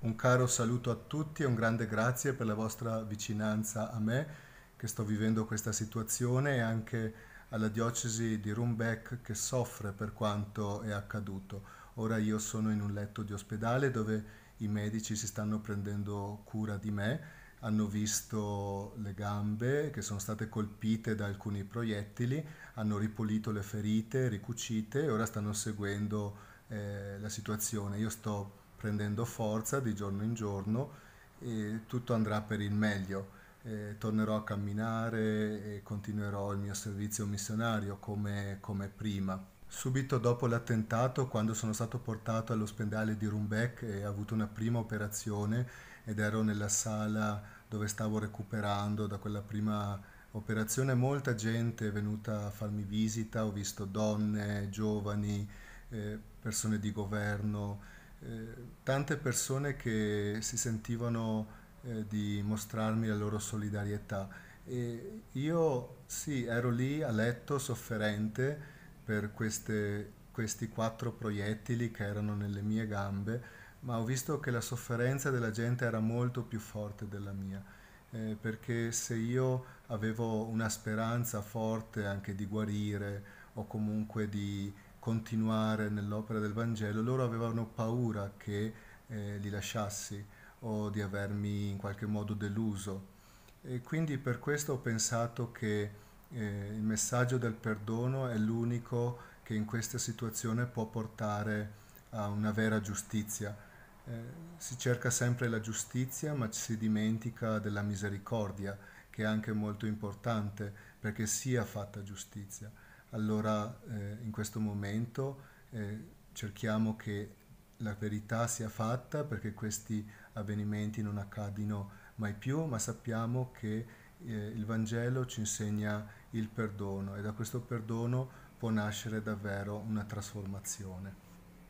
Un caro saluto a tutti e un grande grazie per la vostra vicinanza a me che sto vivendo questa situazione e anche alla diocesi di Rumbeck che soffre per quanto è accaduto. Ora io sono in un letto di ospedale dove i medici si stanno prendendo cura di me, hanno visto le gambe che sono state colpite da alcuni proiettili, hanno ripulito le ferite, ricucite e ora stanno seguendo eh, la situazione. Io sto prendendo forza di giorno in giorno e tutto andrà per il meglio. Eh, tornerò a camminare e continuerò il mio servizio missionario come, come prima. Subito dopo l'attentato, quando sono stato portato all'ospedale di Rumbeck, e ho avuto una prima operazione ed ero nella sala dove stavo recuperando da quella prima operazione, molta gente è venuta a farmi visita, ho visto donne, giovani, eh, persone di governo, eh, tante persone che si sentivano eh, di mostrarmi la loro solidarietà. E io sì, ero lì a letto sofferente per queste, questi quattro proiettili che erano nelle mie gambe, ma ho visto che la sofferenza della gente era molto più forte della mia, eh, perché se io avevo una speranza forte anche di guarire o comunque di continuare nell'opera del Vangelo, loro avevano paura che eh, li lasciassi o di avermi in qualche modo deluso. E quindi per questo ho pensato che eh, il messaggio del perdono è l'unico che in questa situazione può portare a una vera giustizia. Eh, si cerca sempre la giustizia ma si dimentica della misericordia, che è anche molto importante perché sia fatta giustizia allora eh, in questo momento eh, cerchiamo che la verità sia fatta perché questi avvenimenti non accadino mai più, ma sappiamo che eh, il Vangelo ci insegna il perdono e da questo perdono può nascere davvero una trasformazione.